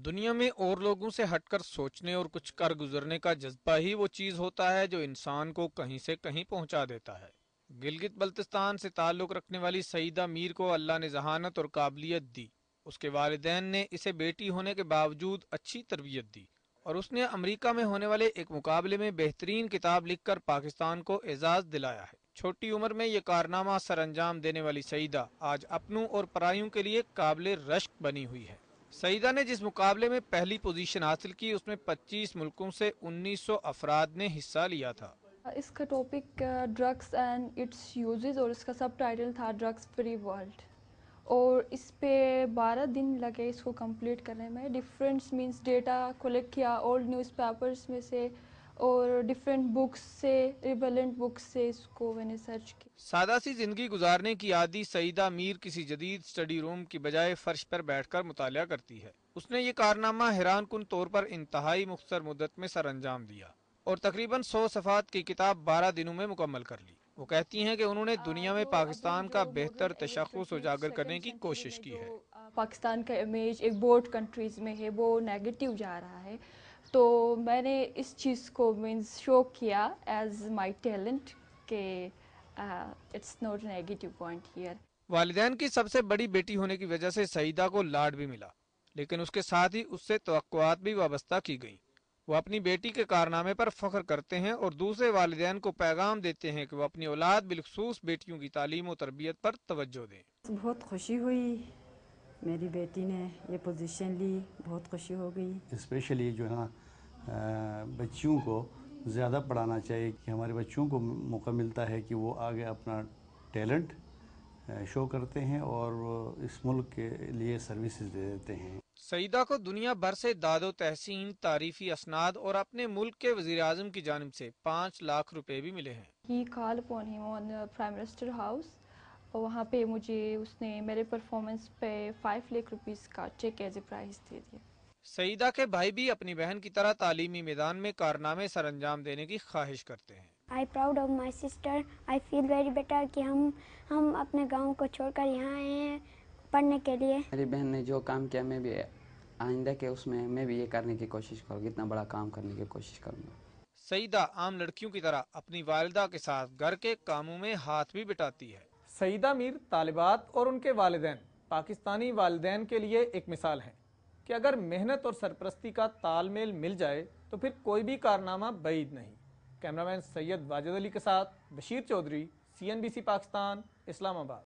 दुनिया में और लोगों से हटकर सोचने और कुछ कर गुजरने का जज्बा ही वो चीज़ होता है जो इंसान को कहीं से कहीं पहुंचा देता है गिलगित बल्तिस्तान से ताल्लुक़ रखने वाली सईदा मीर को अल्लाह ने जहानत और काबिलियत दी उसके वालदेन ने इसे बेटी होने के बावजूद अच्छी तरबियत दी और उसने अमरीका में होने वाले एक मुकाबले में बेहतरीन किताब लिखकर पाकिस्तान को एजाज़ दिलाया है छोटी उम्र में ये कारनामा सर अंजाम देने वाली सईदा आज अपनों और परायों के लिए काबिल रश्क बनी हुई है सईदा ने जिस मुकाबले में पहली पोजीशन हासिल की उसमें 25 मुल्कों से 1900 अफराद ने हिस्सा लिया था इसका topic drugs and its uses और इसका सब टाइटल था ड्रग्स फ्री वर्ल्ड और इस पे बारह दिन लगे इसको कंप्लीट करने में डिफरेंस मींस डेटा कलेक्ट किया ओल्ड न्यूज़पेपर्स में से और डिफरेंट बुक्स से रिबलेंट बुक्स से इसको मैंने सर्च किया सादा सी ज़िंदगी गुजारने की आदि सईदा मीर किसी जदीद स्टडी रूम की बजाय फ़र्श पर बैठ कर मुताल करती है उसने ये कारनामा हैरान कन तौर पर इंतहाई मुख्तर मुद्दत में सर अंजाम दिया और तकरीबन सौ सफ़ात की किताब बारह दिनों में मुकम्मल कर ली वो कहती हैं कि उन्होंने दुनिया में पाकिस्तान का बेहतर तशखस उजागर करने की कोशिश की है पाकिस्तान का इमेज एक बोर्ड कंट्रीज़ में है वो नेगेटिव जा रहा है तो मैंने इस चीज़ को मीन्स शो किया एज माई टैलेंट के it's not negative point here वालदेन की सबसे बड़ी बेटी होने की वजह से सईदा को लाड भी मिला लेकिन उसके साथ ही उससे तो भी वाबस्ता की गई वो अपनी बेटी के कारनामे पर फ़ख्र करते हैं और दूसरे वालदेन को पैगाम देते हैं कि वो अपनी औलाद बिलखसूस बेटियों की तालीम और तरबियत पर तवज्जो दें बहुत खुशी हुई मेरी बेटी ने ये पोजीशन ली बहुत खुशी हो गई स्पेशली जो है ना बच्चियों को ज़्यादा पढ़ाना चाहिए कि हमारे बच्चों को मौका मिलता है कि वो आगे अपना टैलेंट शो करते हैं और इस मुल्क के लिए सर्विसेज दे देते हैं सईदा को दुनिया भर से दादो तहसीन तारीफी असनाद और अपने मुल्क के वजी अजम की जानब से पाँच लाख रुपए भी मिले हैं प्राइम मिनिस्टर हाउस और वहाँ पे मुझे उसने मेरे परफॉर्मेंस पे फाइव लाख रुपीस का चेक एज ए प्राइस दे दिया सईदा के भाई भी अपनी बहन की तरह तालीमी मैदान में कारनामे सर अंजाम देने की ख्वाहिश करते हैं I proud of my sister I feel very better कि हम हम अपने गांव को छोड़कर यहाँ आए हैं पढ़ने के लिए मेरी बहन ने जो काम किया मैं भी आइंदा के उसमें मैं भी ये करने की कोशिश करूँगी इतना बड़ा काम करने की कोशिश करूँगा सईदा आम लड़कियों की तरह अपनी वालदा के साथ घर के कामों में हाथ भी बिटाती है सईदा मीर तालिबात और उनके वालदेन पाकिस्तानी वालदेन के लिए एक मिसाल हैं कि अगर मेहनत और सरपरस्ती का तालमेल मिल जाए तो फिर कोई भी कारनामा बैद नहीं कैमरामैन सैयद वाजिद अली के साथ बशीर चौधरी सी पाकिस्तान इस्लामाबाद